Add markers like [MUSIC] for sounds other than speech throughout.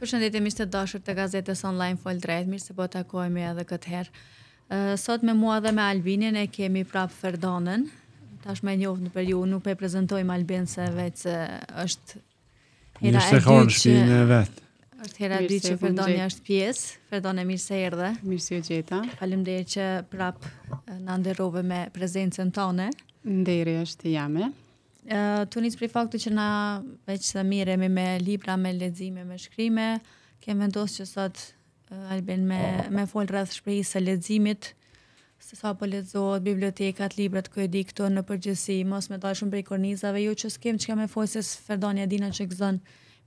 Përshëndetje mishë të dashur të gazetes online Fol Drejt, mirë se po takohemi edhe këtë herë. Sot me mua dhe me Albinin e kemi prap Ferdonën, tash me njofë në për ju, nuk e prezentojmë Albin se vetë se është hera e dy është hera e që Ferdonja është pjesë, Ferdonë mirë se erdhe. Mirë se gjeta. Falim dhe që prap në nderove me prezencën tonë. Nderi është jame. është jame. Uh, tu njësë faktu që na veç të miremi me libra, me ledzime, me shkrime, kemë vendosë që sot uh, Albin me, me folë rrëth shprej së ledzimit, se sa po ledzohet bibliotekat, librat, kërë di këto në përgjësi, mos me dalë shumë prej kornizave, ju jo që s'kem që kemë e folë se së ferdonja dina që këzën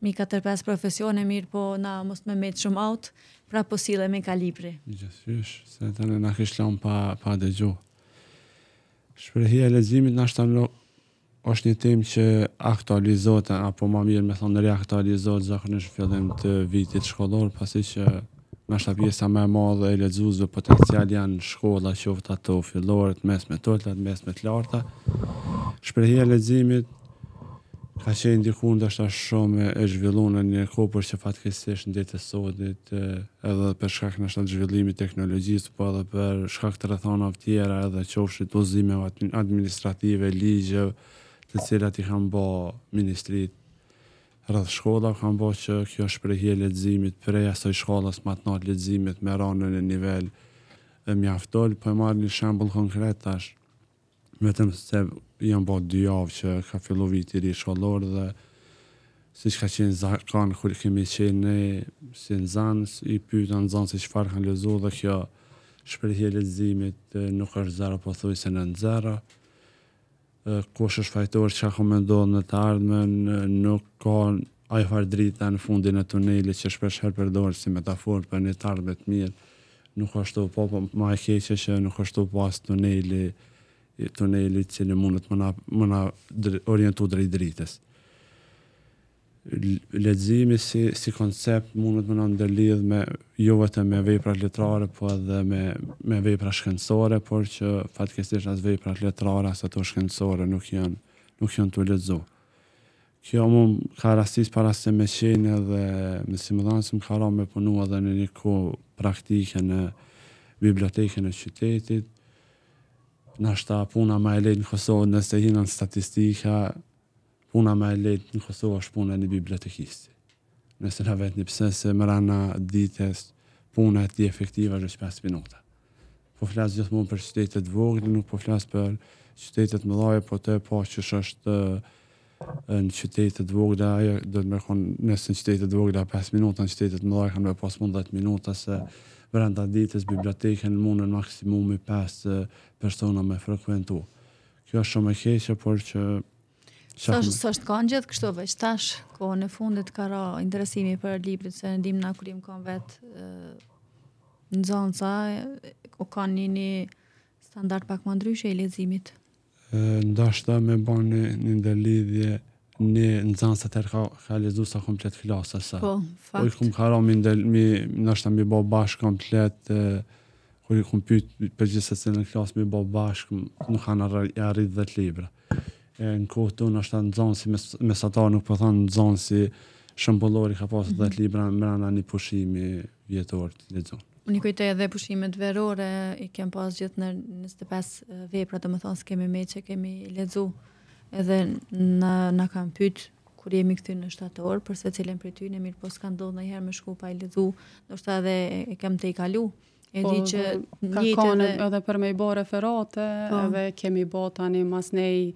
mi 4-5 profesione mirë, po na mos me metë shumë autë, pra posile me ka libri. Gjithësysh, se të në në kishlon pa, pa dhe gjohë. Shprejhia ledzimit në ashtë është një tim që aktualizohet apo më mirë me thonë reaktualizohet zakonisht fillim të vitit shkollor pasi që në shta pjesa me ma dhe e ledzuz dhe potencial janë shkolla që ofta të ofilorit mes me tëllat, mes me të larta e ledzimit ka qenë ndikun dhe është shumë e zhvillu në një kopër që fatkesisht në ditë e sotit edhe për shkak në shtë zhvillimi teknologjisë po edhe për shkak të rëthonav tjera edhe qofshit uzime administrative, ligjev të cilat i kam bo ministrit rrëdhë shkolla, kam bë që kjo shprejhje letzimit prej asoj shkollas matnat letzimit me ranën e nivel e mjaftoll, po e marrë një shembull konkret tash, vetëm se jam bo dy javë që ka fillu viti i shkollor dhe si që ka qenë zakon, kur kemi qenë ne, si në zanës, i pyta në zanës i qëfar kanë lezu dhe kjo shprejhje letzimit nuk është zero, po thojse se në në zero, kush është fajtor që ka mendon në të ardhmen nuk ka ajë far drita në fundin e tunelit që shpesh herë përdor si metaforë për një të ardhme të mirë nuk është të po, po më e keq që nuk është të po asë tuneli tuneli që ne mund të më na më na orientu drejt dritës leximi si si koncept mund të më na ndërlidh me jo vetëm me vepra letrare, po edhe me me vepra shkencore, por që fatkeqësisht as veprat letrare as ato shkencore nuk janë nuk janë të lexu. Kjo më ka rastis para se me qenë dhe me si më dhanë se më ka me punu edhe në një ko praktike në bibliotekën e qytetit. ta puna ma e lejtë në Kosovë nëse hinë në statistika, puna me lejt në Kosovë është puna një bibliotekisti. Nëse na vetë një se më rana ditës puna e ti efektiva është 5 minuta. Po flasë gjithë mund për qytetet vogli, nuk po flasë për qytetet më dhaje, po të e po që është në qytetet vogli, ajo do të mërkon nëse në qytetet vogli 5 minuta, në qytetet më kanë me pas mund 10 minuta, se vërënda ditës mundë në maksimumi 5 persona me frekventu. Kjo është shumë e keqe, por që Sa sa është kanë gjithë kështu veç tash, kohën në fundit ka ra interesimi për librin se ndim na kurim kanë vet në zonë sa o kanë një, një standard pak më ndryshe i leximit. Ë ndoshta më bën një, një në nxënës atë ka ka lezu sa komplet klasa sa. Po, fakt. Oj kum karo mi ndel mi ndoshta mi bë bash komplet e, kur i kum pyet për gjithë se në klasë mi bë bash nuk kanë arrit 10 libra e në kohë të unë është të nëzonë si mesatarë nuk po thonë nëzonë si shëmbullori ka pasë dhe të libra në mërana një pushimi vjetorë të një zonë. Unë i kujtoj edhe pushimet verore, i kem pasë gjithë në 25 vepra, dhe më thonë së kemi me që kemi ledzu edhe në, në kam pytë kur jemi këty në shtatorë, përse cilën për ty në mirë, po s'ka ndodhë në herë me shku pa i ledzu, në shta edhe e kem të i kalu. E di po, që njëtë edhe... edhe për me i bo referate, po. edhe kemi bo tani mas nej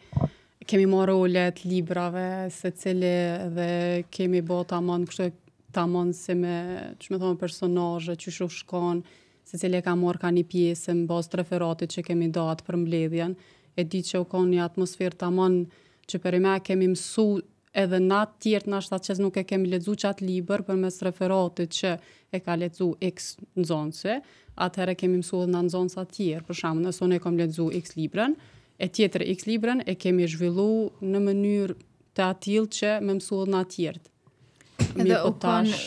kemi marrë rolet librave se cele dhe kemi bërë të amon kështë të amon se me që me thonë personajë që shu shkon se cele ka marrë ka një piesë në bazë të referatit që kemi datë për mbledhjen e di që u konë një atmosferë të amon që për i me kemi mësu edhe na tjertë në ashtat qësë nuk e kemi ledzu qatë liber për mes referatit që e ka ledzu x në zonëse atëherë kemi mësu edhe në zonësa tjertë për shamë nësë unë e kom ledzu x librën e tjetër x librën e kemi zhvillu në mënyrë të atil që me mësullë në atjertë. Edhe po po o tash,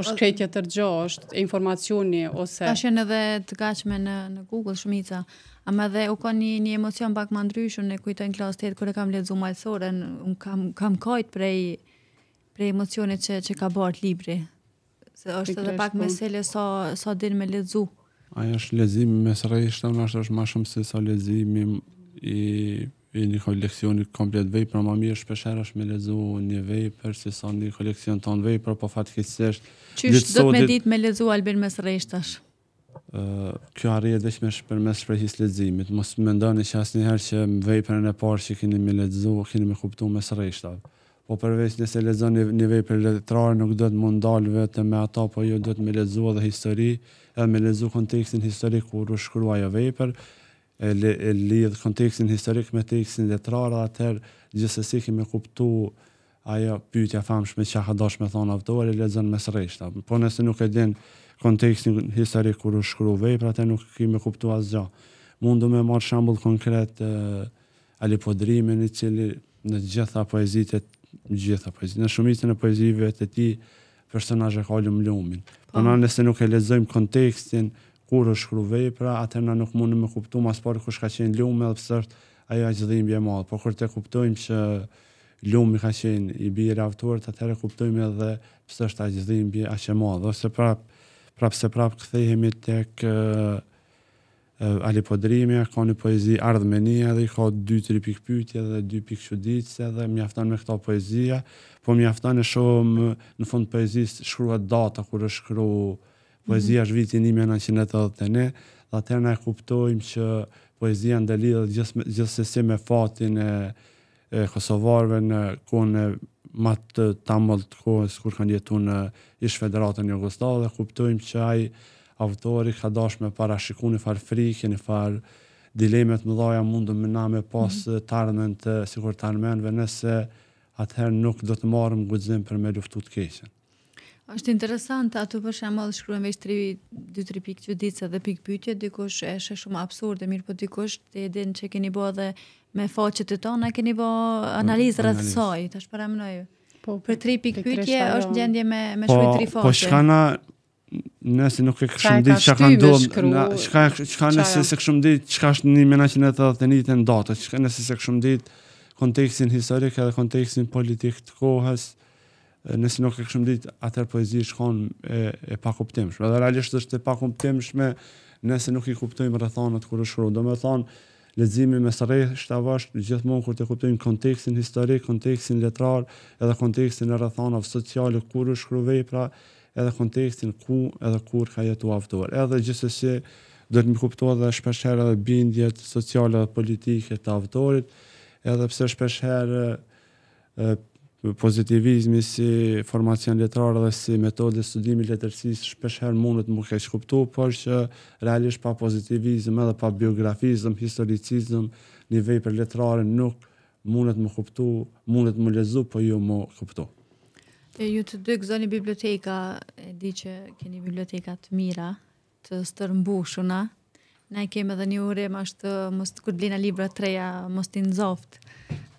është krejtja të rgjo, është informacioni, ose... Tash e në dhe të gashme në, në Google, shumica. ama dhe u ka një, një emocion pak më ndryshu në kujtojnë klasë të jetë kërë kam ledzu malësore, në kam, kam kajt prej, prej emocionit që, që ka bërtë libri. Se është Pikresh, edhe pak po. me selje sa, so, so din me ledzu. Aja është lezimi mes sërë i është është ma shumë se sa lezimi i, i një koleksioni komplet vej, pra ma mi është pesherë është me lezu një vej, për se sa një koleksion të në vej, pra po fatë kësështë... Qështë të me ditë me lezu albin mes rejshtash? Uh, kjo arrije dhe që me shpër mes shprejhis ledzimit, mos me ndoni që asë njëherë që më vej për në parë që kini me ledzu, kini me kuptu mes rejshtash. Po përveç nëse lexon një një vepër letrare nuk do të mund dal vetëm me ato, por ju jo duhet të më lexuo edhe histori, edhe më lexo kontekstin historik kur u shkrua ajo vepër, e lidh kontekstin historik me tekstin letrar dhe atër gjithësësi kemi kuptu ajo pytja famshme që ka dosh me thonë avtore, le zënë mes Po nëse nuk e din kontekstin historik kur u shkru vej, pra të nuk kemi kuptu asë gjo. Mundu me marë shembull konkret e, alipodrimi në qëli në gjitha poezitet, në gjitha poezitet, në shumicën e poezive të ti, personaje ka lumë lumin. Po. po nëse nuk e lezojmë kontekstin, kur është shkru vepra, atër në nuk mundë me kuptu mas por kush ka qenë lume dhe pësërt, ajo është dhimbje e madhe. Por kur të kuptojmë që lume ka qenë i bire avtuar, atër e kuptojmë edhe pësërt është dhimbje a që madhe. Dhe se prap, prap se prap këthejhemi tek uh, alipodrimi, a ka një poezi ardhmenia dhe i ka 2-3 pikë pytje dhe 2 pikë qudice dhe mjafton me këto poezia, po mjafton e shumë në fund poezis shkruat data kur është shkruat poezia është vitin një në të dhe të ne, në e kuptojmë që poezia ndëllidhe gjithë se me fatin e, e Kosovarve në kone e ma të tamëll të kohës kur kanë jetu në ish federatën një Gustav dhe kuptojmë që ai autori ka dash me parashiku një farë frike, një farë dilemet më dhaja mundu me na me pas mm -hmm. të armen të sigur të armenve nëse atëherë nuk do të marëm gudzim për me luftu të keqen. Është interesant ato për shembull shkruan veç 3 2-3 pikë çuditse dhe pikë pyetje, dikush është shumë absurde, mirë po dikush te edin që keni bëu edhe me faqet e tona keni bëu analizë rreth soi, tash para mënoj. Po për 3 pikë pyetje është gjendje me me shumë po, tri Po shkana nëse nuk e ke shumë ditë çka kanë dhënë, çka çka nëse se ke shumë ditë çka është në menaxhin e thotë datë, çka nëse se ke shumë ditë kontekstin historik edhe kontekstin politik të kohës nëse nuk e kishim ditë atë poezi shkon e, e pa kuptimshme. Edhe realisht është e pa kuptimshme nëse nuk i kuptojmë rrethonat kur është shkruar. Domethënë leximi me sërë shtavash gjithmonë kur të kuptojmë kontekstin historik, kontekstin letrar, edhe kontekstin e rrethonave sociale kur është shkruar vepra, edhe kontekstin ku edhe kur ka jetuar autori. Edhe gjithsesi do të më kuptoj edhe shpeshherë edhe bindjet sociale dhe politike të autorit, edhe pse shpeshherë pozitivizmi si formacion letrar dhe si metode studimi letërsisë shpesh herë mundet më kesh kuptu, por që realisht pa pozitivizm edhe pa biografizm, historicizm, nivej për letrare nuk mundet më kuptu, mundet më lezu, po ju jo më kuptu. E ju të dy gëzoni biblioteka, e di që keni biblioteka të mira, të stërmbushuna, Ne kemë edhe një ure mështë mos të blina libra treja, mos të nëzoftë.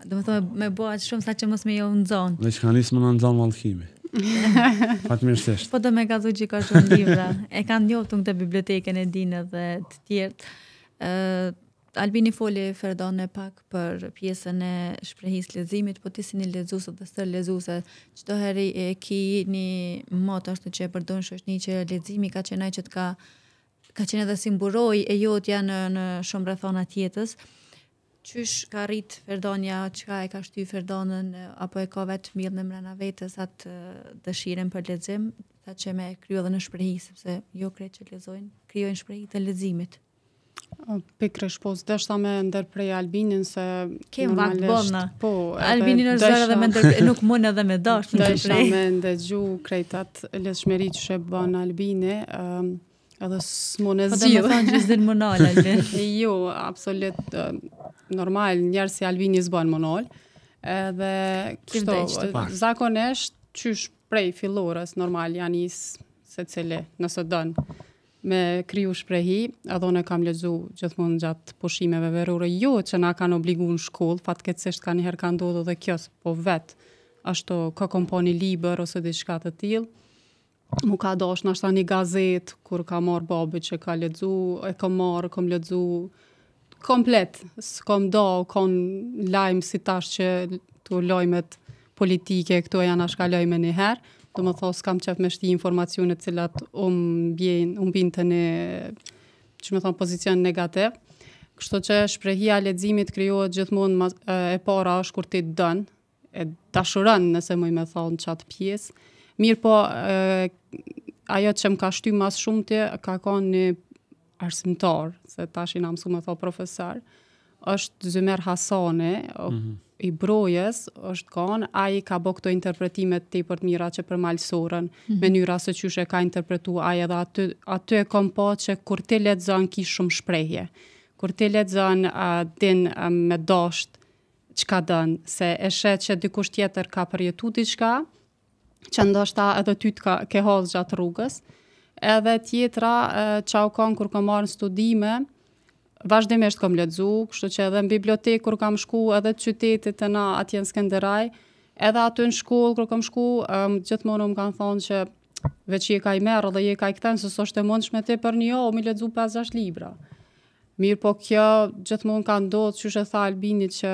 Do më thome, me bo atë shumë sa që mos me jo në zonë. Dhe që kanë njësë më në në zonë malkimi. [LAUGHS] Fatë mirësisht. Po do me ka dhu që ka shumë libra. E kanë njohë të në e dinë dhe të tjertë. Uh, Albini Foli ferdone pak për pjesën e shprehis lezimit, po ti si një lezuset dhe sër lezuset, që do heri e ki një motë ashtu që e përdojnë një që lezimi ka qenaj që të ka ka qenë edhe simburoj e jotja në, në shumë rëthona tjetës. Uh, Qysh ka rrit Ferdonia, qka e ka shty Ferdonën, apo e ka vetë mirë në mrena vetës atë dëshiren për lezim, ta që me kryo dhe në shprehi, sepse jo krej që lezojnë, kryojnë shprehi të lezimit. Pikre shpoz, dhe shta me ndërprej Albinin se... Kemë vakë po, Albinin në zërë dhe me ndërprej, nuk mund edhe me dash në [LAUGHS] ndërprej. Dhe shta me ndëgju krejtat leshmeri që shë bënë Albinin, Edhe s'mon e zhjo. Po të më thonë që monol, [LAUGHS] Albin. jo, absolut. Uh, normal, njerë si Albin i zbon monol. Edhe, kështo, Zakonisht qysh prej fillores, normal, janë is se cili, nëse dënë me kriju shprehi, edhe ne kam lexu gjithmonë gjatë pushimeve verore, jo që na kanë obligu në shkollë, fatkeqësisht kanë herë kanë ndodhur edhe kjo, po vet ashtu ka komponi libër ose diçka të tillë. Mu ka dosh në ashtë një gazet, kur ka marë babi që ka ledzu, e ka marë, kom ledzu, komplet, s'kom do, kon lajmë si tash që të lojmet politike, këto janë ashka lojme një herë, të më thosë kam qef me shti informacionet cilat umë bjen, umë bjen të një, që me thonë, pozicion negativ. Kështu që shprehia ledzimit krijohet gjithmonë e para është kur ti dënë, e dashuron nëse i me thon qatë pjesë, ajo që më ka shty mas shumë të ka ka një arsimtar, se tash i në mësu më tho profesor, është Zymer Hasane, mm -hmm. i brojes, është kanë, a i ka bo këto interpretimet të i për të mira që për malësorën, mm -hmm. mënyra se që shë ka interpretu a i edhe aty, aty e kom po që kur të letë zonë ki shumë shprejhje, kur të letë zonë din a, me doshtë që ka dënë, se e shetë që dikush tjetër ka përjetu diçka, që ndoshta edhe ty të ke hodh gjatë rrugës. Edhe tjetra që au konë kur kom marë në studime, vazhdimisht kom ledzu, kështu që edhe në bibliotekë kur kam shku edhe të qytetit e na atje në Skenderaj, edhe aty në shkullë kur kam shku, um, gjithmonë më kanë thonë që veç je ka i merë dhe je ka i këten, së është e mund shme te për një o, jo, mi ledzu 5-6 libra. Mirë po kjo, gjithmonë kanë do të që shë tha Albini që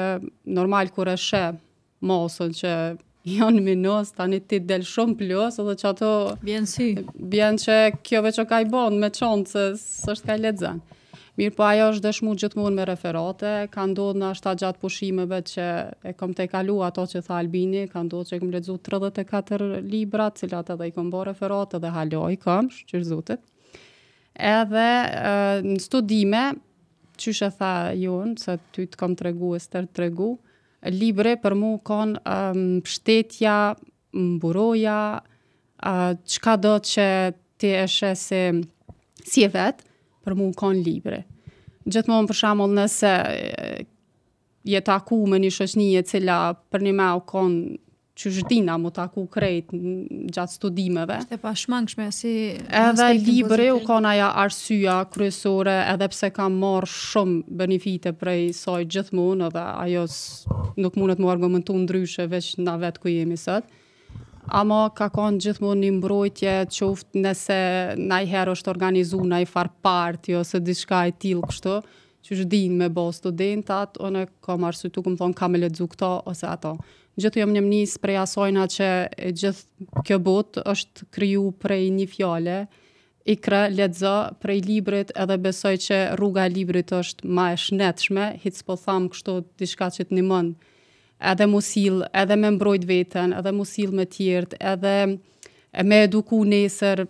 normal kur e shë, mosën që janë ta tani ti del shumë plus, edhe që ato... Bjenë si. Bjenë që kjo veqo ka i bon me qonë, se së është ka i ledzen. Mirë po ajo është dëshmu gjithmonë me referate, ka ndodhë në ashta gjatë pushimeve që e kom te kalu ato që tha Albini, ka ndodhë që e kom ledzu 34 libra, cilat edhe i kom bo referate dhe haloj, kom, shqyrzutit. Edhe e, në studime, që shë tha jonë, se ty të kom të regu e së të regu, e, libre për mu kon um, pështetja, mburoja, uh, qka do që ti eshe si, si e vetë, për mu kon libre. Gjithmonë për shamull nëse je jetë aku me një shoqni cila për një me u konë që zhdina mu taku krejt gjatë studimeve. Shte pa shmangshme si... Edhe libri u kona ja arsyja kryesore, edhe pse kam marrë shumë benefite prej saj gjithmonë, edhe ajo nuk mundet mu argumentu ndryshe veç nga vetë ku jemi sëtë. Ama ka konë gjithmonë një mbrojtje qoftë nëse najherë është organizu në i farë partë, ose diska e tilë kështu, që dinë me bo studentat, unë kam arsytu, këmë thonë, kam e këto, ose ato gjithë jam një mnis prej asojna që gjithë kjo bot është kryu prej një fjale, i kre ledza prej librit edhe besoj që rruga e librit është ma e shnetshme, hitës po thamë kështu dishka që të një mënë, edhe musil, edhe me mbrojt veten, edhe musil me tjert, edhe me eduku nesër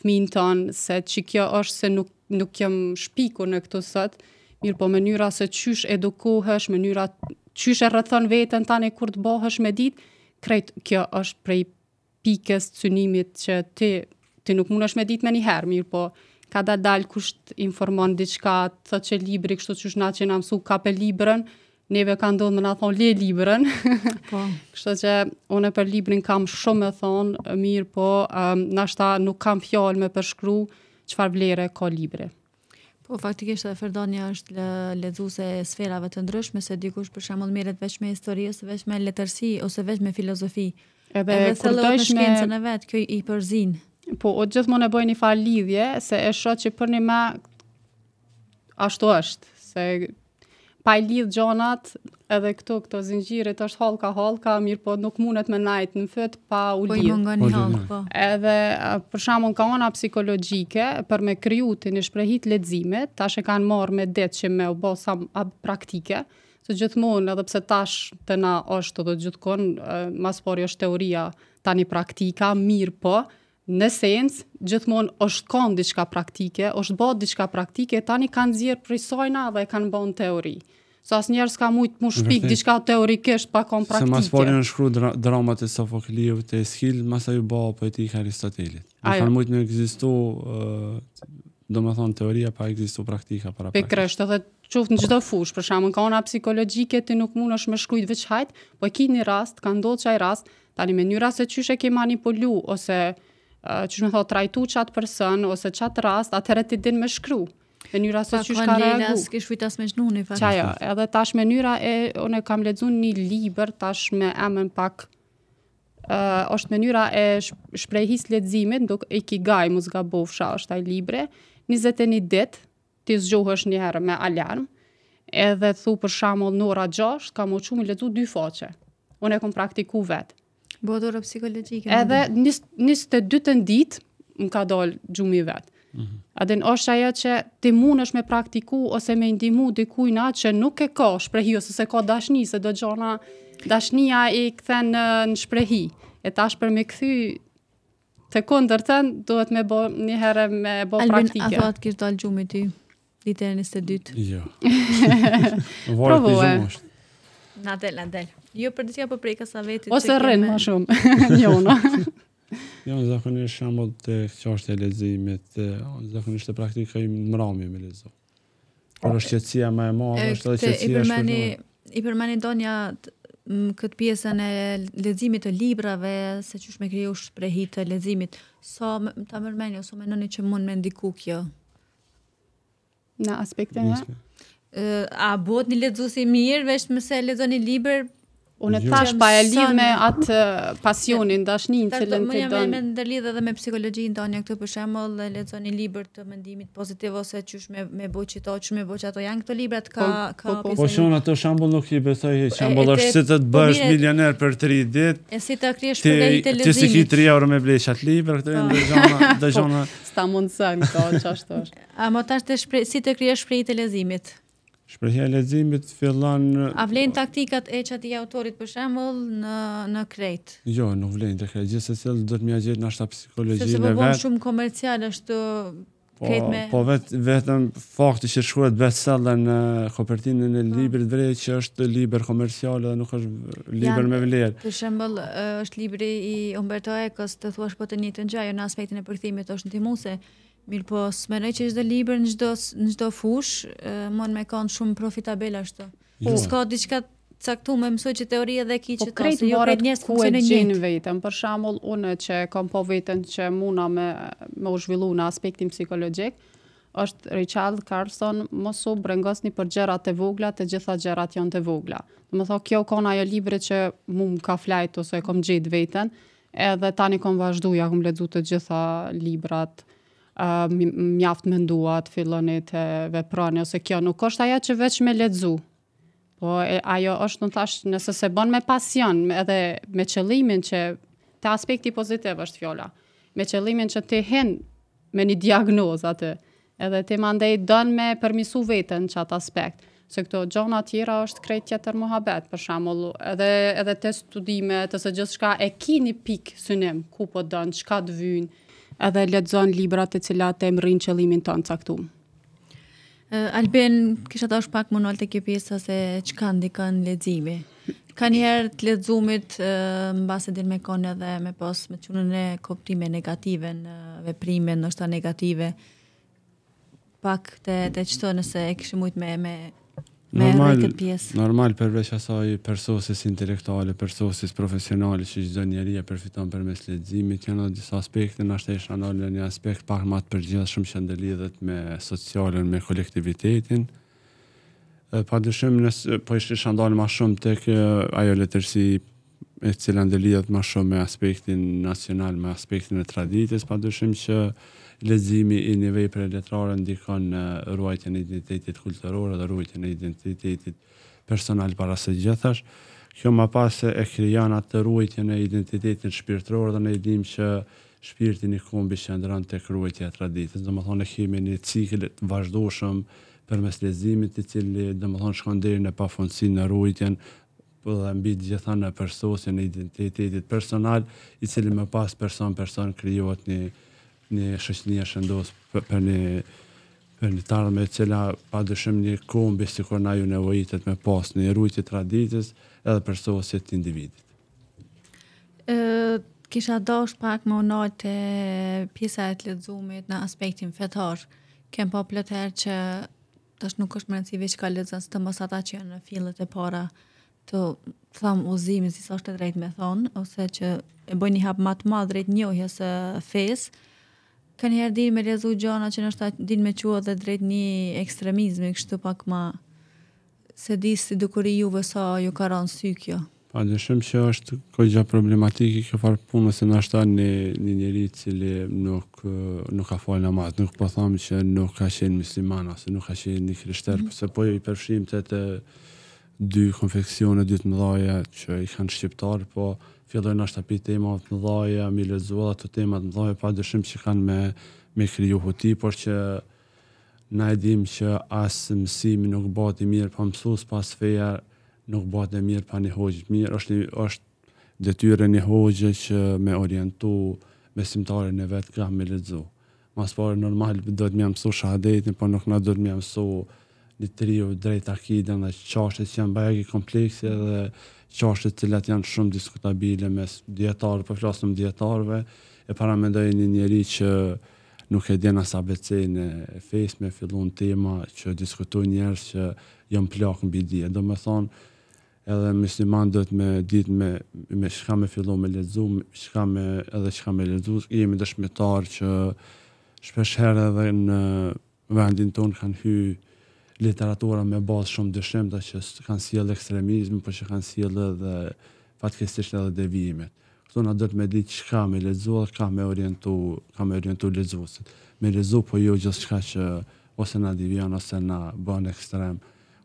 fminë tanë se që kjo është se nuk, nuk jem shpiku në këtu sëtë, mirë po mënyra se qysh edukohesh, mënyra qysh e rrethon veten tani kur të bohësh me ditë, krejt kjo është prej pikës cynimit që ti ti nuk është me ditë me një herë, mirë po ka da dalë kush informon diçka, thotë që libri kështu që na që na mësu ka për librën, neve ka ndonë me na thonë le librën. [LAUGHS] Po. Kështu që unë për librin kam shumë e thonë, mirë po, um, nashta nuk kam fjallë me përshkru qëfar vlere ka libri. Po faktikisht edhe Ferdonia është le, lexuese e sferave të ndryshme, se dikush për shembull merret vetëm me historisë, veç vetëm me letërsi ose vetëm me filozofi. Edhe në shkencën e vet, kjo i përzin. Po, o gjithmonë e bëjnë një farë lidhje, se e shohë që për një me ashtu është, se pa i lidh gjonat, edhe këto, këto zingjirit është halka, halka, mirë po nuk mundet me najt në fët, pa u lidh. Po i mungon një halk, po. Edhe, për shkakun ka ona psikologjike për me kryutin një shprehit ledzimit, ta shë kanë marë me detë që me u bo sa praktike, se gjithmonë, edhe pse ta shë të na është të dhe mas pori jo është teoria tani praktika, mirë po, në sens, gjithmonë është konë diçka praktike, është bëtë diçka praktike, tani kanë zirë prej sojna dhe kanë bën teori. Sa so asë njerë s'ka të më shpik diçka teorikisht pa konë praktike. Se mas forin në shkru dramat e Sofoklit e eskild, mas a ju bëhë po e ti Aristotelit. Në kanë mujtë në egzistu, uh, do teoria, pa egzistu praktika para praktika. Pekresht, edhe qoftë në çdo fush, për shamën ka ona psikologjike, ti nuk mundosh është me shkrujt veç hajt, po e ki rast, ka ndodhë qaj rast, tani mënyra njëra se qyshe ke manipulu, ose që shumë thot, trajtu qatë person, ose qatë rast, e ti din me shkru. Mënyra sa që shka reagu. Pa kënë lina, s'ke shvita në Qa jo, edhe tash mënyra e, unë kam ledzun një liber, tash me emën pak, uh, është mënyra e shprejhis ledzimit, nduk e ki gaj, mu zga është taj libre, 21 dit, ti zgjohësh një herë me alarm, edhe thu për shamull nora 6, kam u qumë ledzu dy faqe. Unë kom praktiku vetë. Bëhet po dorë psikologjike. Edhe 22 të ditë më ka dal xhumi vet. Mm -hmm. Aden është ajo që ti mundesh me praktiku ose me ndihmu dikujt atë që nuk e ka shprehi ose se ka dashni se do gjona dashnia i kthen në, në shprehi. E tash për me kthy të kundër tën duhet me bë një herë me bë praktikë. Albin, a thotë kish dal xhumi ti? Ditën 22. Jo. [LAUGHS] është. Na del, na del. Jo për të thënë për po prekas sa veti. Ose rën më shumë. [LAUGHS] Jo, no. [LAUGHS] Jo, zakonisht shumë të qashtë e leximit, zakonisht e praktikoj mbrëmje me lezo Por është qëtësia më e madhe, është edhe qëtësia shumë. E përmani, i përmani donja kët pjesën e leximit të librave se që shumë kriju shprehi të leximit. Sa ta mërmeni ose më nëni që mund më ndiku kjo. Në aspektin e a bëhet një lexues i mirë vetëm nëse lexon një libër Unë jo. tash pa e lidh me atë pasionin dashnin që lëndon. Tash do më ndër lidh edhe me psikologjinë tonë këtu për shembull, e lexoni libër të mendimit pozitiv ose çysh me me buçi të tosh me buçi ato janë këto libra të ka po, ka. Po po, po shon atë shembull nuk i besoj hiç. Shembull është si të po bësh milioner për 3 ditë. E si të krijesh për televizion. Ti si ki 3 euro me blesh atë libër këtu në zona, në Sta mund të sa këto çashtosh. A mo tash të shpreh si të krijesh për televizionit? Shprehja e leximit fillon A vlen taktikat e çati autorit për shembull në në krejt? Jo, nuk vlen të krejtë, gjithsesi do të më ajë në ashta psikologji edhe vetë. është shumë komercial është po, krejt me Po vetëm fakti që shkruhet bestseller në kopertinën e po. librit vërej që është libër komercial dhe nuk është libër me vlerë. Për shembull është libri i Umberto Eco, të thuash po të njëjtën gjë, jo në aspektin e përkthimit është ndihmuese. Mirë po, së mërej që është dhe liber në gjdo, në gjdo fush, mund me kanë shumë profitabel ashtë. Jo. Po, ka diqka caktu, me mësoj që teoria dhe ki që po, të njështë në jo njështë në njështë. Po krejtë mërët ku e gjenë vetëm, për shamull une që kom po vetën që muna me, me u zhvillu në aspektin psikologjik, është Richard Carlson, mosu brengos një për gjerat të vogla, të gjitha gjerat janë të vogla. më tho, kjo kona jo libre që mu më ka flajt, ose kom gjitë vetën, edhe tani kom vazhduja, kom ledzu të gjitha librat, uh, mjaft menduat, filloni të veproni ose kjo nuk është aja që veç me ledzu. Po e, ajo është në thasht nëse se bën me pasion edhe me qëllimin që të aspekti pozitiv është fjolla. Me qëllimin që të hen me një diagnoz atë edhe të mandej dën me përmisu vetën që atë aspekt. Se këto gjona tjera është krejt tjetër muhabet, për shembull, edhe, edhe të studime, të së gjithë shka e ki një synim, ku po don çka të vynë, edhe lexon libra të cilat e mrin qëllimin ton caktuar. Alben, kisha dash pak më nëllë të kjo pjesë se që ka ndikën ledzimi. Ka herë të ledzumit në base dirë me kone dhe me pos me qënën e koptime negative në veprime, nështë ta negative. Pak të, të qëto nëse e kishim mujtë me, me normal, këtë pjesë. Normal përveç asaj përsosis intelektuale, përsosis profesionale që gjithë njeria përfiton për leximit, ledzimit, janë në disa aspekte, në ashtë e në një aspekt pak matë përgjithë shumë që ndëlidhet me socialën, me kolektivitetin. Pa dëshëm, nësë, po ishë shandalë ma shumë të ajo letërsi e cilë ndëlidhet ma shumë me aspektin nacional, me aspektin e traditës, pa që lezimi i një vej për e letrarën ndikon në e identitetit kulturore dhe ruajtën e identitetit personal para se gjithash. Kjo ma pas e kryan atë të e identitetit shpirtror dhe në i dim që shpirtin një kombi që ndërën të kruajtë e traditës. Dhe më thonë e kemi një cikëllë vazhdoshëm për mes lezimit të cili dhe më thonë shkonderi në pa në ruajtën dhe mbi gjitha në përsosin e identitetit personal, i cili më pas person-person kryot një një shëqni e shëndos për një për një tarë me cila pa dëshëm një kombi si kur na ju nevojitet me pas një rujtje traditës edhe për sosit individit. ë kisha dosh pak më unajt pjesa e të në aspektin fetar. Kem po plëter që tash nuk është më rëndësive që ka ledzën së të mos ata që janë në fillet e para të tham uzimin si sa është e drejt me thonë, ose që e bëj hap më të madh drejt njohjes së fes, Ka një herë din me lezu gjana që nështë din me qua dhe drejt një ekstremizmi, kështu pak ma se di si dukuri juve sa ju ka ranë sy kjo. Pa në shumë që është koj gja problematiki kjo farë punë, se nështë ta një, një njëri cili nuk, nuk ka falë namaz, nuk po thamë që nuk ka qenë musliman, ose nuk ka qenë një krishter, mm po i përshim të të dy konfekcione, dy të mëdhaja që i kanë shqiptarë, po fillojnë na api temat të mëdha, mi lezuat të tema të mëdha pa dyshim që kanë me me kriju huti, por që na e dim që as mësimi nuk bati i mirë pa mësues, pa feja nuk bëhet e mirë pa një hoj mirë, është është detyrë një hojë që me orientu me simtarin e vetë kam me lezu. Mas parë normal do të më mësosh shahadetin, por nuk na do të më mësoj një trio drejt akide dhe çështjet që janë bajë komplekse dhe qashtet të cilat janë shumë diskutabile mes dietarëve, po flasim dietarëve, e para mendoj një njerëz që nuk e dhen sa ABC në Facebook me fillon tema që diskutojnë njerëz që janë plak mbi dietë. Do të thonë edhe musliman dhëtë me ditë me me çka me fillon me lexum, çka me edhe çka me lexuar, jemi dëshmitar që shpesh herë edhe në vendin tonë kanë hyrë literatura me bazë shumë dëshim të që kanë sjellë ekstremizmin, por që kanë sjellë edhe fatkesisht edhe devijimet. Kto na duhet me ditë çka me lexuar, ka me orientu, ka me orientu lexuesit. Me lexu po jo gjithçka që ose na devijon ose na bën ekstrem.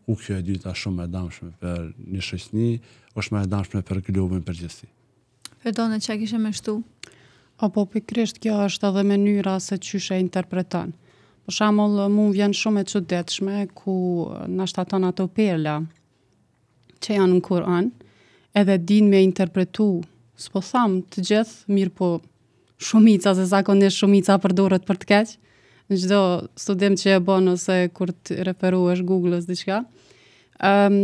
U kjo e dyta shumë e dëmshme për një shoqëni, është më e dëmshme për globin përgjithësi. Fedone, që a kishe me shtu? Apo po, pikrisht, kjo është edhe mënyra se qyshe interpreton. Për më vjen shumë e çuditshme ku na shtaton ato perla që janë në Kur'an, edhe din me interpretu. S'po tham të gjithë, mirë po shumica se zakonisht shumica përdoret për të keq. Në çdo studim që e bën ose kur të referohesh Google-s diçka, um,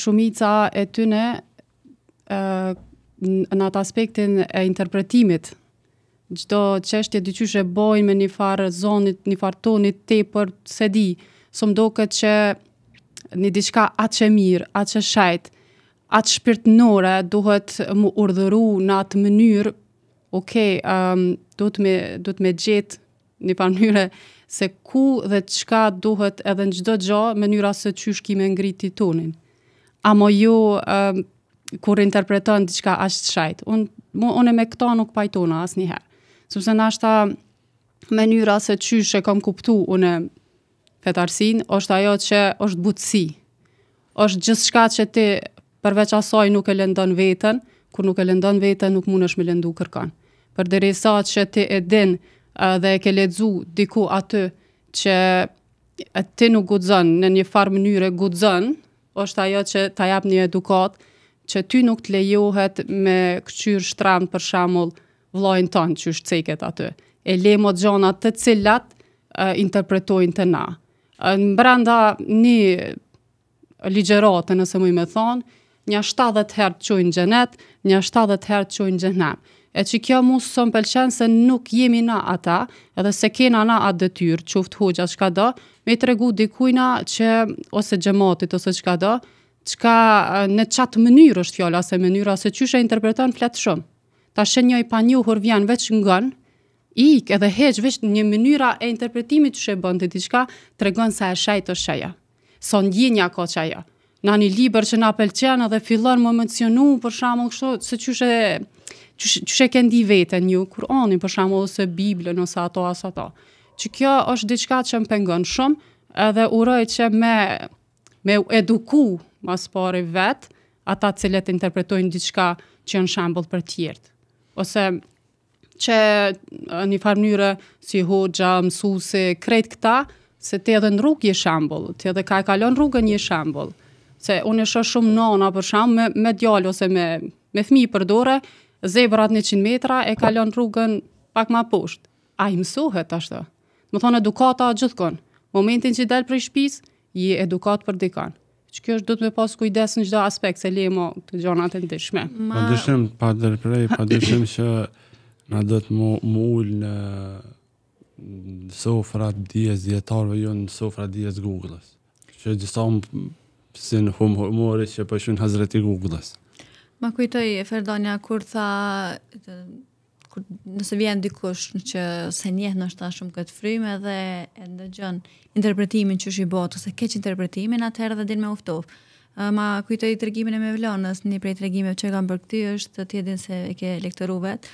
shumica e tyne uh, në atë aspektin e interpretimit gjdo qështje dy qështje bojnë me një farë zonit, një farë tonit, te për se di, së më doke që një diqka atë që mirë, atë që shajtë, atë shpirtënore, duhet më urdhëru në atë mënyrë, ok, do um, ehm, duhet me, me gjithë një farë mënyrë, se ku dhe qka duhet edhe në gjdo gjo mënyra se qështë kime ngriti tonin. Ehm, A mo ju... Um, kur interpretojnë diqka ashtë shajtë. Unë, unë e me këta nuk pajtona asë njëherë. Sëpse në ashta mënyra se qyshe kom kuptu une fetarsin, është ajo që është butësi. është gjithë shka që ti përveç asaj nuk e lëndon vetën, kur nuk e lëndon vetën nuk mund është me lëndu kërkan. Për dhe resa që ti e din dhe e ke ledzu diku aty që ti nuk gudzën, në një farë mënyre gudzën, është ajo që ta jap një edukat, që ty nuk të lejohet me këqyrë shtranë për shamullë, vlojnë tonë që është ceket aty. E le më gjonat të cilat e, interpretojnë të na. Në brenda një ligjerate, nëse mëj me thonë, një 70 herë të qojnë gjenet, një 70 herë të qojnë gjenem. E që kjo mu së më pëlqenë se nuk jemi na ata, edhe se kena na atë dëtyrë, qoftë hoqja shka do, me të regu dikujna që, ose gjematit, ose shka do, qka në qatë mënyrë është fjalla, se mënyrë, ose qyshe interpretan fletë shumë ta shenjoj pa një hërë veç në ik ikë edhe heqë veç një mënyra e interpretimit që e bëndë të diqka, të regonë sa e shajtë është shaja. So në gjinë një ako shaja. Në një liber që në apel edhe fillon më më cionu, për se që shë, që shë këndi vetën një, kur onë për ose biblën ose ato asë ato. Që kjo është diqka që më pengon shumë, edhe uroj që me, me eduku mas pare vetë, ata cilët interpretojnë diqka që në shambull për tjertë ose që një farë mënyre si hoxha, mësusi, kret këta, se të edhe në rrugë një shambull, të edhe ka e kalon rrugë një shambull. Se unë e shë shumë nona për shambull me, me djallë ose me, me fmi për dore, zej bërat një qinë metra e kalon rrugën pak ma poshtë. A i mësuhet ashtë? Më thonë edukata gjithkon. Momentin që i delë për i shpis, i edukat për dikan që kjo është do të me pas kujdes në gjitha aspekt, se e mo të gjonat e ndishme. Ma... Pa dëshim, pa dërprej, pa dëshim që na do të mu, ullë në sofra djez djetarve, jo në sofra djez Google-ës. Që gjitha më si në humë humore që pëshunë po hazreti Google-ës. Ma kujtoj, Ferdonja, kur tha kur nëse vjen dikush në që se njeh në shtatë shumë kët frymë edhe e ndëgjon interpretimin që i bota ose keq interpretimin atëherë dhe din me uftof. Ma kujtoj tregimin e Mevlonës, një prej tregimeve që kanë për këty është të thjedin se e ke lektoruvet,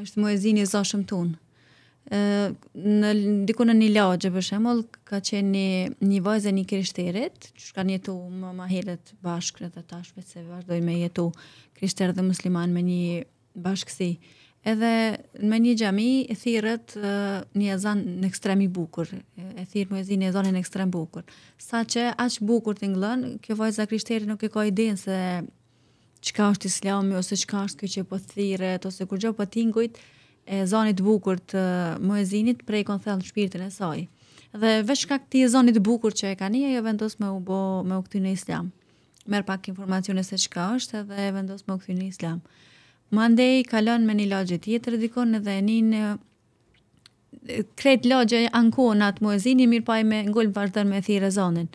është muezini i zonshëm tun. Në diku në një lagje për shembull ka qenë një, një vajzë në kriterit, që kanë jetu më më helet bashkë ata tashmë se vazhdojnë me jetu kriter dhe musliman me një bashkësi. Edhe në një xhami e thirët një ezan në ekstrem i bukur. E thirr më ezin e zonën ekstrem bukur. Saqë aqë bukur të ngëllën, kjo vajza krishteri nuk e ka idenë se çka është Islami ose çka është kjo që po thirët ose kur gjao po tingujt e zonit të bukur të muezinit prej konë thellë shpirtin e saj. Dhe veç ka e zonit bukur që e ka një ajo vendos me u bë me u këty në Islam. Merë pak informacione se çka është edhe vendos me u kthy në Islam. Më ndej kalon me një lagje tjetër dikon edhe një në kret lagje anko në atë muezini, mirë pa me ngullë vazhder me thire zonin.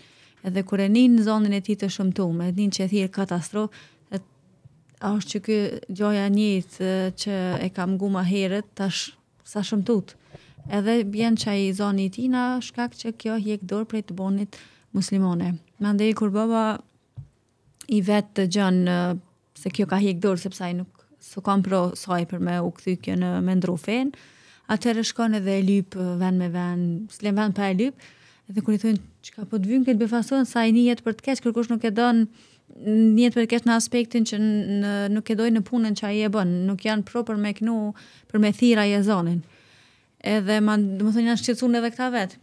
Edhe kur një në zonin e ti të shumëtu me një që e thire katastrof, është që kjo gjoja njët që e kam guma herët, të sh, sa shumëtut. Edhe bjen që i zoni tina, shkak që kjo hjek dorë prej të bonit muslimone. Më ndej kur baba i vetë të gjënë se kjo ka hjek dorë, sepse a i nuk së kam pro saj për me u këthykje në mendru fen, atër e shkon edhe e lypë uh, ven me ven, slem ven pa e lypë, edhe kër i thujnë që ka po të vynë këtë befasohen, sa i njët për të keqë, kërkush nuk e donë njët për të keqë në aspektin që në, nuk e dojnë në punën që a i e bënë, nuk janë pro për me kënu, për me thira e zonin. Edhe, man, më thënë, janë shqetsun edhe këta vetë.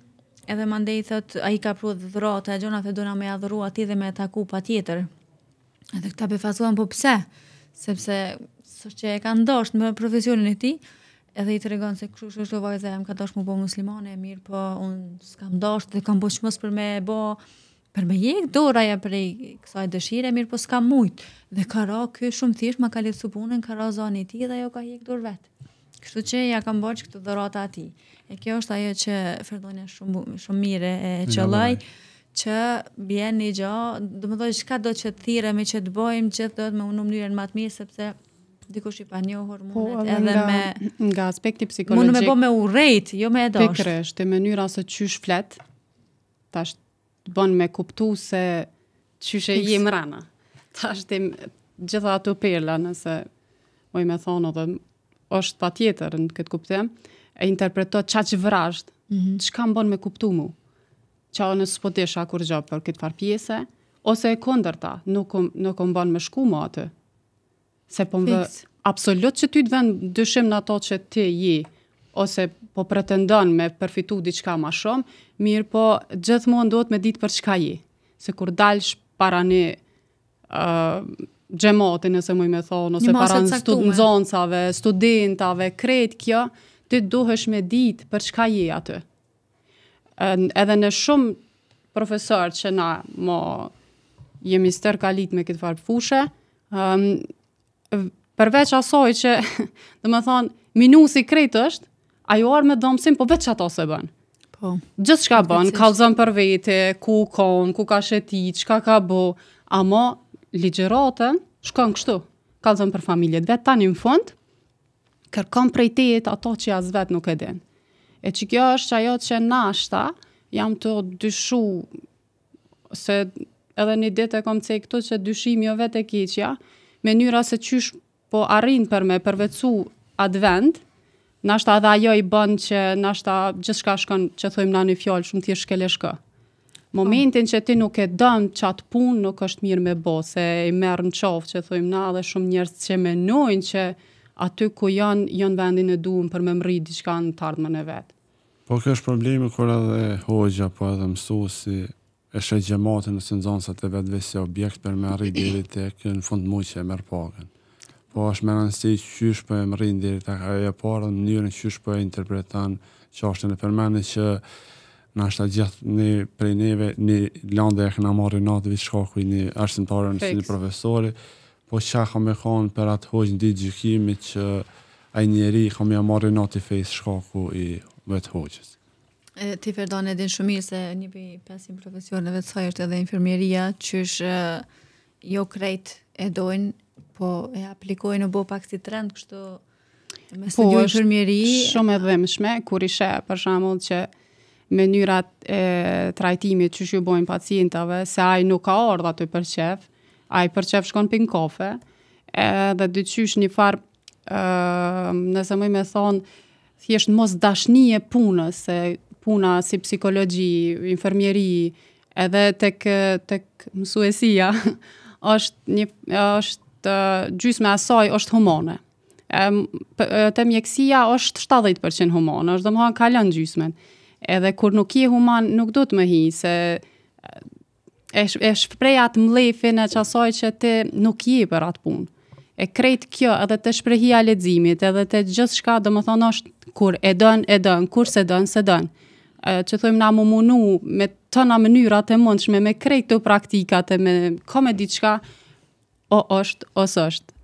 Edhe më ndej thot, a i ka prudhë dhërot, e gjonat e dojnë me adhuru ti dhe me taku pa tjetër. Edhe këta befasohen, po pse? Sepse së që e ka ndosht me profesionin e ti, edhe i të regon se kështë është dovoj dhe e më ka ndosht më bo muslimane, e mirë po unë s'kam ka ndosht dhe kam bëshë mësë për me bo, për me jekë dora ja për e kësaj dëshire, e mirë po s'ka mujtë, dhe ka ra kështë shumë thjesht, ma ka lirë su punën, ka ra zonë i ti dhe jo ka jekë dorë vetë. Kështu që ja kam bërë këtë dorata ati. E kjo është ajo që fërdojnë shumë, shumë mire e qëllaj, që bjen një gjo, dhe më dojë që ka do që të thire me që të bojmë, që të dojë me më të mirë, sepse dikush i panjohur po, mundet po, edhe, nga, me nga aspekti psikologjik. Mund me bë me urrejt, jo me dash. Pikërisht, e mënyra se çysh flet tash bën me kuptu se qysh e jem rana. [LAUGHS] Tash të gjitha ato perla nëse oj me thonë edhe është pa tjetër në këtë kuptim, e interpretot qa që çka mm -hmm. që kam me kuptu mu, qa në spodesha kur gjopë për këtë farë ose e kondërta, nuk, nuk më bon me shku atë, se po më absolut që ty të vend dyshim në ato që ti je ose po pretendon me përfitu diçka ma shumë, mirë po gjithmonë do të me ditë për çka je. Se kur dalsh para një uh, gjemote, nëse mëj me thonë, ose para në studentave, kretë kjo, ty duhesh me ditë për çka je aty. edhe në shumë profesor që na mo jemi stërkalit me këtë farë fushë, um, përveç asoj që, [LAUGHS] dhe më thonë, minus i kretë është, a ju arë me dëmësim, po veç që ato se bënë. Po, Gjështë shka bënë, ka për vete, ku konë, ku ka shëti, që ka ka bo, a mo, ligjeratën, shkonë kështu, ka për familjet, vetë tani më fund, kërkom për tijet ato që jasë vetë nuk e din. E që kjo është që ajo që nashta, jam të dyshu, se edhe një ditë e kom që dyshimi jo vetë e keqja, mënyra se qysh po arrin për me përvecu atë vend, nashta edhe ajo i bën që nashta gjithë shka shkon që thojmë na një fjallë, shumë thjesht shkele shkë. Momentin që ti nuk e dëmë çat punë, nuk është mirë me bo, se i merr në qofë, që thojmë na dhe shumë njerëz që menojnë që aty ku janë, janë vendin e duhem për me mëri diçka në tardëmën e vetë. Po kjo është problemi kërë edhe hoxha, po edhe mësuesi e shëjtë në sëndzonësat e vetëve se objekt për me arritë diri të kënë fund muqë që e mërë pakën. Po është me nësi qysh për po e më rinë diri të kajo e parë dhe mënyrën qysh për po e interpretan që është në përmeni që në është të gjithë një prej neve, një landë e këna marri natë vitë shkaku i një ashtë në parën si një profesori, po që a këmë e kënë për atë hoqë në ditë gjykimi që a i njeri këmë e marri natë i fejtë shkaku i vetë hoqës. E ti Ferdon e din shumë mirë se një prej pesim profesioneve të saj është edhe infermieria, qysh është jo krejt e doin, po e aplikojnë bo pak si trend, kështu me po, studiu shumë e dhëmshme kur ishe për shembull që mënyrat e trajtimit që ju bojnë pacientave, se ai nuk ka ardhur aty për shef, ai për shef shkon pin kofe, edhe dy çysh një farë ë nëse më thon thjesht mos dashnie punës se Puna si psikologji, infermieri, edhe tek tek mësuesia [LAUGHS] është një është gjysma e saj është humane. Ëm te mjekësia është 70% humane, ështëmë ka lën gjysmën. Edhe kur nuk je human, nuk do të më hi se është është prehja të më lefin në qasaj që ti nuk je për atë punë. E krejt kjo edhe të shprehja leximit, edhe të gjithë shka, domethënë është kur e don e don, kur s'e don, s'e don që thëmë na më munu me tëna mënyrat e mundshme, me krejt të praktikat e me kome diqka, o është, o së është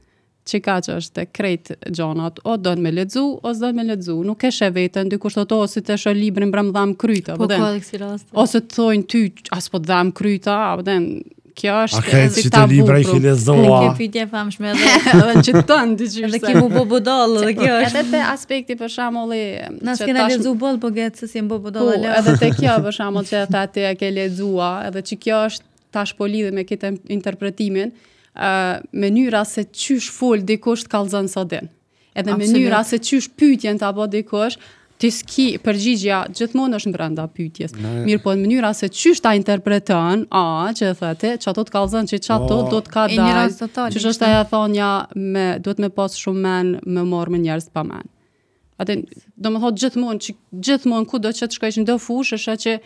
që ka që është të krejt gjonat, o dënë me ledzu, o së dënë me ledzu, nuk e shë vetën, dy kushtë ato, o së të shë librin bremë pra dhamë kryta, po, po, o së të thojnë ty, as po dhamë kryta, o po dënë, kjo është okay, si tabu. Okej, çito libra i pyetje famshme edhe [LAUGHS] edhe që ton ti qyshte. Edhe kimu bo budoll, edhe kjo është. Edhe te aspekti për shembull i na skena tash... lexu boll po gjet se si mbo budoll po, alo. Edhe te kjo [LAUGHS] për shembull që ata ti e ke lexuar, edhe që kjo është tash po lidhe me këtë interpretimin, ë uh, mënyra se çysh fol dikush të kallzon sa Edhe Absolut. mënyra se çysh pyetjen ta bë dikush, Ti ski përgjigja gjithmonë është brenda pyetjes. Mirë po në mënyrë se çysh ta interpreton, a, që thotë, çato të kallzon që çato po. do të ka dalë. Që është ajo thonja me duhet më pas shumë më më marr me njerëz pa më. Atë do të thotë gjithmonë që gjithmonë kudo që të shkojsh në do fush është që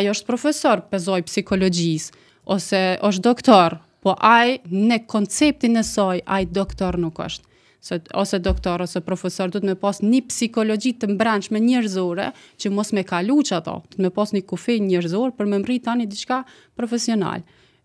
ajo është profesor pezoj psikologjisë ose është doktor, po ai në konceptin e saj ai doktor nuk është se ose doktor ose profesor duhet me pas një psikologji të mbrançme njerëzore që mos me kaluç që ato, të me pas një kufi njerëzor për me mri tani diçka profesional.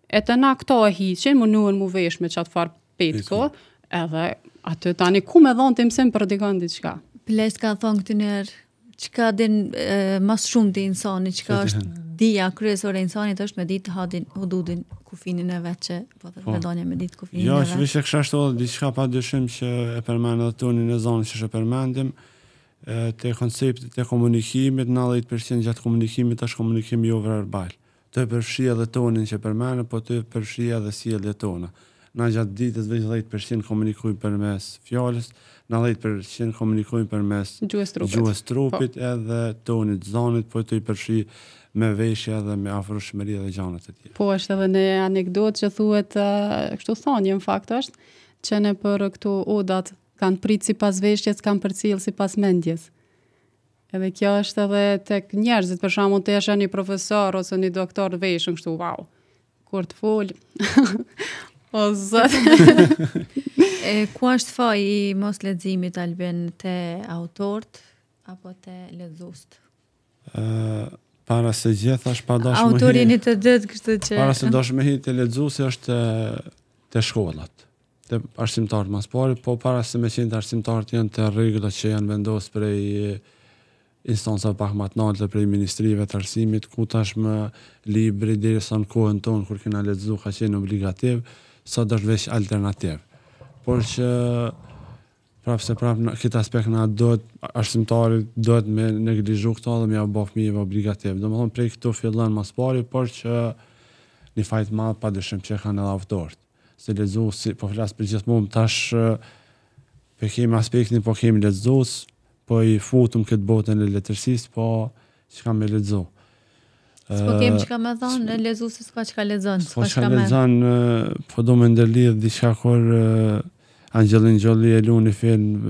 E të na këto e hiqin, më nuën më vesh me qatë farë petko, edhe atë tani ku me dhonë të imësim për dikon diçka. Ples ka thonë këtë njerë, që ka din e, mas shumë të insani, që ka është dija kryesore e insanit është me ditë hadin hududin kufinin e vetë që po të po, me me ditë kufinin jo, e vetë. Jo, që vishë e kësha shto, diçka pa dëshim që e përmendë dhe tërni në zonë që shë përmendim, të koncept të komunikimit, 90% gjatë komunikimit është komunikim jo verbal. Të përshia dhe tonin që përmendë, po të përshia dhe si e tona. Na gjatë ditës vëjtë 10% komunikujmë për mes fjallës, 90% komunikojnë për mes gjuhës trupit, po. edhe tonit zonit, po të i me veshja dhe me afrushmëri dhe gjanët e tjera. Po, është edhe në anekdot që thuet, kështu thonjë, në fakt është, që në për këtu odat kanë pritë si pas veshjes, kanë për cilë si pas mendjes. Edhe kjo është edhe tek njerëzit, për shumë të jesh një profesor ose një doktor veshën, kështu, wow, kur të fol. [LAUGHS] o zët. e, ku është faj i mos ledzimit, Alben, te autort apo te ledzust? E, uh para se gjitha është pa dosh më hi... Autori të dytë kështë që... Para se dosh më hi të ledzu se është të, shkollat, të arsimtarët mas pari, po para se me qenë të arsimtarët janë të rrëgjët që janë vendosë prej instansa pak më të natë prej ministrive të arsimit, ku tash më libri dhe sa në kohën tonë, kur kina ledzu ka qenë obligativ, sa so veç alternativ. Por që prapë se prapë në këtë aspekt na duhet arsimtari duhet me neglizhu këto dhe me ja bëf mi e obligativ. Do më thonë prej këto fillën mas pari, por që një fajt madhë pa dëshëm që e kanë edhe autor. Se lezu, si, po flasë për gjithë tash pe kemi aspekt po kemi po lezu, po i futëm këtë botën e letërsisë po që kam me lezu. Së po kemi që ka me thonë, lezu se s'ka që ka lezën. po që ka po do me ndërlidhë, di që ka Angelin Gjolli e luni një film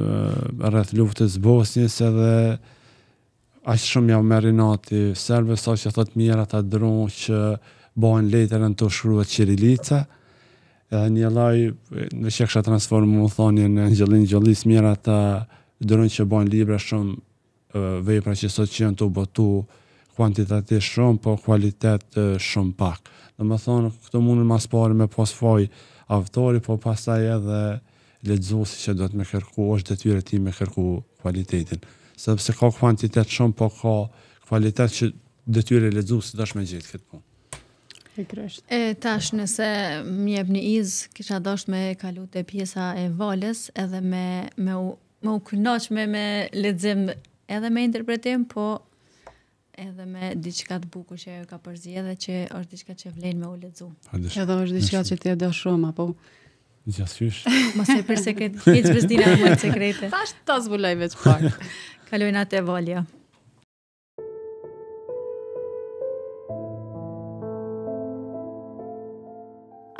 rrëth luftës Bosnjës edhe ashtë shumë jam meri nati sërbe, sa që thot mjera të dronë që bojnë letërën të shkrua qirilica, edhe një laj, në që kësha transformu më thoni në Angelin Gjolli, së mjera të dronë që bojnë libra shumë vejpra që sot që janë të botu kuantitati shumë, po kualitet shumë pak. Dhe më thonë, këto mundën mas pari me posfoj avtori, po pasaj edhe lexuesi që do të më kërkosh detyrën ti me kërku kvalitetin. Sepse ka kuantitet shumë po ka kvalitet që detyrën e lexuesit do të më këtë punë. E E tash nëse më jep në iz, kisha dashur me kalu të pjesa e valës edhe me me u me u me me lexim edhe me interpretim, po edhe me diçka të bukur që ajo ka përzi edhe që është diçka që vlen me u lexu. Edhe është diçka që ti e apo Gjithashtysh. Mos e përse ke hiç vështira më sekrete. Tash ta zbuloj vetë pak. [LAUGHS] Kaloj atë e volja.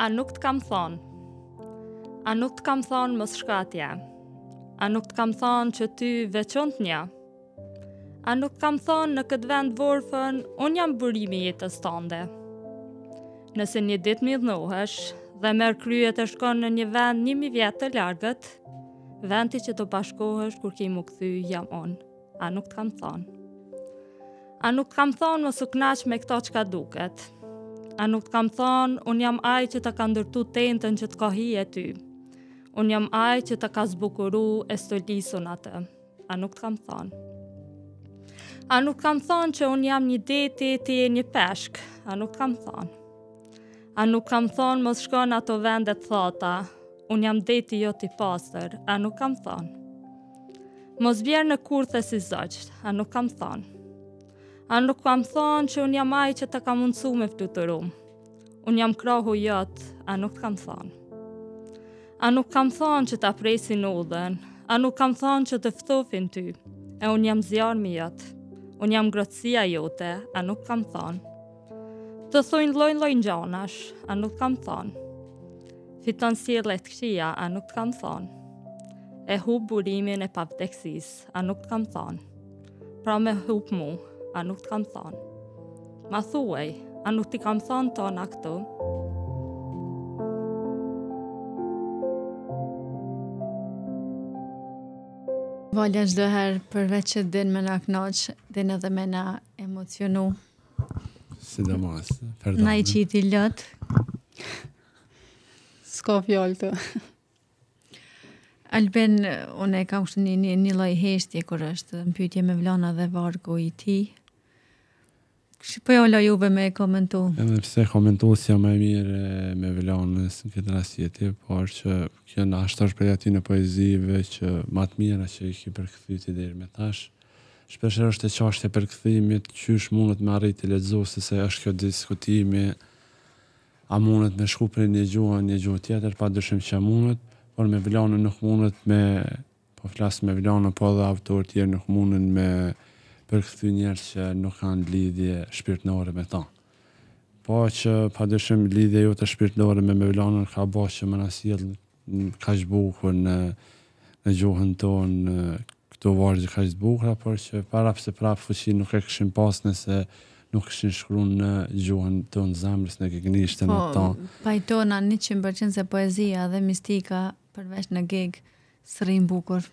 A nuk të kam thon. A nuk të kam thon mos shkatja. A nuk të kam thon që ty të një. A nuk kam thon në këtë vend vorfën, un jam burimi jetës jetës tënde. Nëse një ditë më dhnohesh, dhe merë kryet e shkon në një vend njëmi vjetë të largët, vendi që të bashkohësh kur ki më këthy jam onë, a nuk të kam thonë. A nuk të kam thonë më suknash me këto që ka duket. A nuk të kam thonë, unë jam aj që të ka ndërtu tentën që të kohi e ty. Unë jam aj që të ka zbukuru e stolisun atë. A nuk të kam thonë. A nuk kam thonë që unë jam një deti ti e një peshk, a nuk kam thonë. A nuk kam thonë mos shko në ato vendet thata, unë jam deti jo t'i pasër, a nuk kam thonë. Mos bjerë në kurthe si zëqët, a nuk kam thonë. A nuk kam thonë që unë jam ajë që të kam mundësu me fëtë të rumë. Unë jam krahu jëtë, a nuk kam thonë. A nuk kam thonë që të presin udhen, a nuk kam thonë që të fëtofin ty, e unë jam zjarë mi jëtë. Unë jam grotësia jote, a nuk kam thonë. Të thujnë lojnë lojnë gjonash, a nuk kam thonë. Fiton si e letë këshia, a nuk të kam thonë. E hu burimin e pavdeksis, a nuk të kam thonë. Pra me hu mu, a nuk të kam thonë. Ma thuej, a nuk ti kam thonë tona në këtu. Valja, shdoherë përveqët din me në knoqë, din edhe me në emocionu. Sidomos. Pardon. Na i qiti lot. Sko fjoll të. Alben, unë e kam kështë një, një, një loj heshtje kërë është në pytje me vlona dhe vargu i ti. Kështë për po jo loj uve me komentu. Edhe pse komentu si jam e mirë me vlonës në këtë rasjeti, po por që kjo në ashtë është prej në poezive që matë mira që i ki përkëthyti dhe i me tashë shpesher është e qashtje për kthimin, që mundet me arrit të ledzo, se se është kjo diskutimi, a mundet me shku për një gjuha, një gjuha tjetër, pa dëshim që mundet, por me vlanë nuk mundet me, po flasë me vlanë, po dhe autor tjerë nuk mundet me për këthy njerës që nuk kanë lidhje shpirtnore me ta. Po që pa dëshim lidhje jo të shpirtnore me me ka bo që më nësijet në kashbukur në, në gjuhën tonë, këto vargje ka qenë por që para pse prap fuqi nuk e kishin pas nëse nuk kishin shkruar në gjuhën tonë zemrës në gegnishtën po, tonë. pajtona 100% se poezia dhe mistika përveç në geg srin bukur.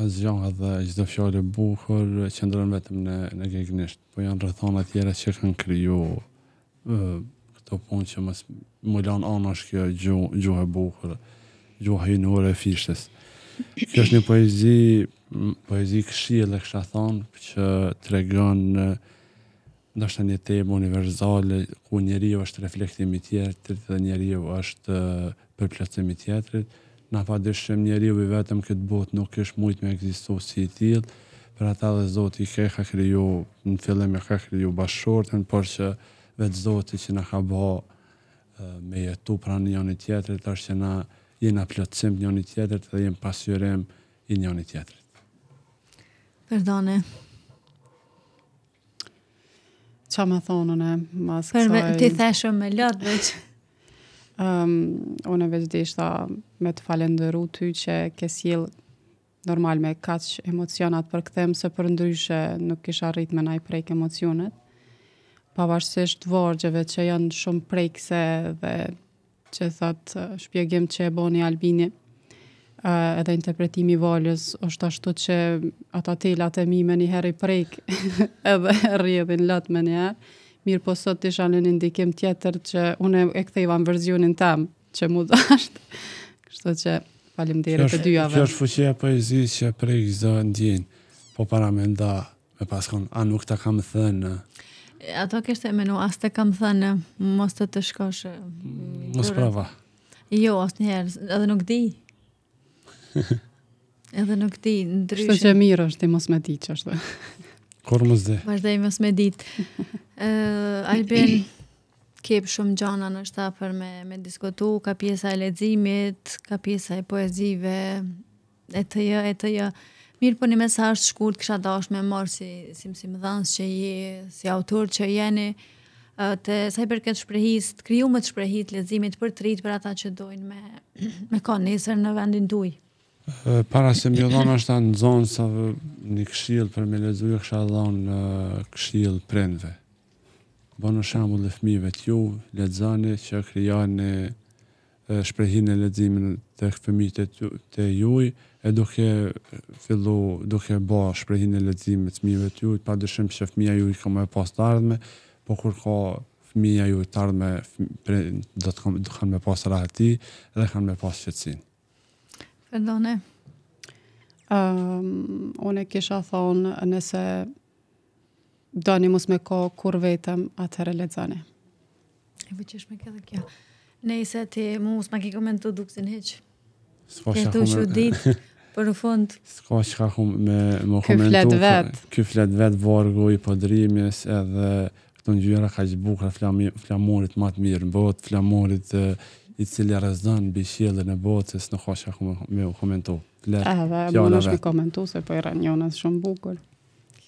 Azion edhe gjithë fjallë e bukur që ndërën vetëm në, në gegnisht, po janë të tjera që kanë kryu uh, këto punë që mos më lanë anash kjo gjuhë e bukur, gjuhë e në e fishtës. Kjo është një poezi poezi këshilë e kështë a thonë, që të regon në nështë një temë universale, ku njeri o është reflektimi tjetërit dhe njeri o është përplacimi tjetërit. Na pa dëshëm njeri i vetëm këtë botë nuk është mujtë me egzistu si i tjilë, për ata dhe zoti ke ka kriju, në fillem e ka kriju bashkëshortën, por që vetë zoti që në ka bo me jetu pra një një tjetërit, është që na jena plëtsim një një tjetërit dhe jenë pasyrem një një një tjetërit. Perdone. Qa me thonën e mas kësaj? Përve, ti theshëm me lëtë veç. um, [LAUGHS] unë e veç dishta me të falenderu ty që ke s'jil normal me kaq emocionat për këthem, se për ndryshe nuk kisha rrit me naj prejk emocionet. Pavarësisht vargjeve që janë shumë prejkse dhe që thatë shpjegim që e boni albini, uh, edhe interpretimi i valës është ashtu që ata telat e mi më një herë i prek [LAUGHS] edhe rrihen lot më një herë. Mirë po sot isha në një ndikim tjetër që unë e ktheva në verzionin tam që mu dhashtë. Kështu që falim dhere të dyave. Që është fuqia po e që prej gjithdo në po para me nda me paskon, a nuk ta kam thënë? Ato kështë e menu, as së te kam thënë, mos të të shkoshë. Mos prava. Jo, asë njëherë, edhe nuk di. Edhe në këti ndryshë. Shtë që mirë është, i mos me ditë që është. Kor mos dhe. dhe i mos me ditë. Uh, Alben, kep shumë gjana në shtafër me, me diskotu, ka pjesa e ledzimit, ka pjesa e poezive, e të jë, e të jë. Mirë për po një mesasht shkurt, kësha da është me morë si, si më dhansë që je, si autor që jeni, të saj për këtë shprehis, të kryu më të shprehit, ledzimit për të rritë për ata që dojnë me, [CLEARS THROAT] me konë në vendin dujë. Para se mjë dhona është në zonë sa një këshilë për me lezu, jo kësha dhona në këshilë prendve. Bo në shambull dhe fmive të ju, ledzani që në shprehin e ledzimin të fëmijët të juj, e duke fillu, duke bo shprehin e ledzimin të fëmijëve të juj, pa dëshim që fmija juj ka me pas të ardhme, po kur ka fmija juj të ardhme, do të kanë me pas rahati dhe kanë me pas qëtsin. Edhone? Um, ehm, unë e kisha thonë nëse do një mus me ko kur vetëm atëherë e ledzani. E vëqesh me këtë kjo. Nëjse ti mus ma ki komentu duksin heq në heqë. Së Këtë Për në fund. Ska që me, me komentu. Ky flet vet. Ky flet vet vargu i pëdrimis edhe këto njëra ka që bukra flamurit matë mirë në botë, flamurit i cili rëzdan bi e në botës në khoshe me u komentu. Ahë, dhe më në shpi komentu, se po i rënë një shumë bukur.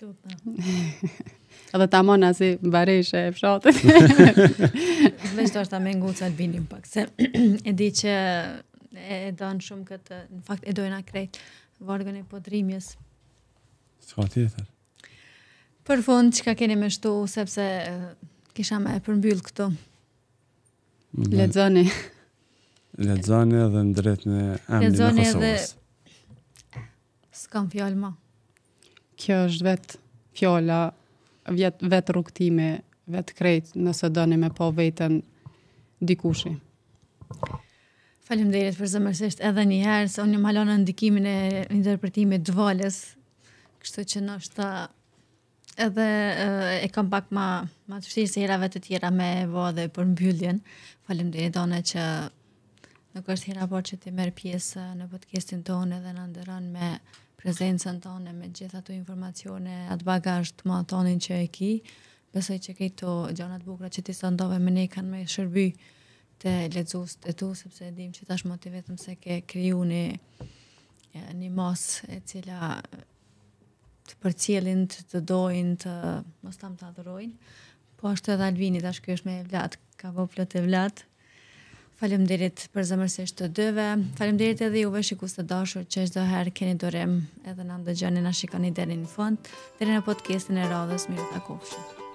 Lutë, dhe. [LAUGHS] Edhe ta mona si më bareshe e pëshatët. [LAUGHS] Vështë do është ta me ngu albinim pak, se [CLEARS THROAT] e di që e donë shumë këtë, në fakt e dojna krejt vargën e podrimjes. Ska ka tjetër? Për fund, që ka keni me shtu, sepse eh, kisha me e përmbyllë këto. Mhm. Lezoni. Lexoni edhe në drejt në emrin e Kosovës. Edhe... S'kam fjalë më. Kjo është vet fjala vet vet rrugtimi vet krejt nëse doni me po veten dikushi. Faleminderit për zemërsisht edhe një herë se unë më lënë ndikimin e interpretimit të valës. Kështu që ndoshta edhe e kam pak më më të vështirë se herave të tjera me vo dhe për mbylljen. Faleminderit ona që Nuk është hira por që ti merë pjesë eh, në podcastin tonë edhe në ndërën me prezencën tonë me gjithë ato informacione atë bagasht të ma tonin që e ki besoj që kej të bukra që ti së ndove me ne kanë me shërby të ledzus të tu sepse dim që tash moti vetëm se ke kriju një një mos e cila të për cilin të të dojnë të mos tam të adhërojnë po është edhe Alvini tash kjo është me e vlatë ka vo plët e vlatë Falem për zëmërsisht të dyve, falem edhe juve shikus të dashur që është doherë keni dorem edhe në ndë dëgjani në shikoni deri në fund, deri në podcastin e radhës mirë të kofshë.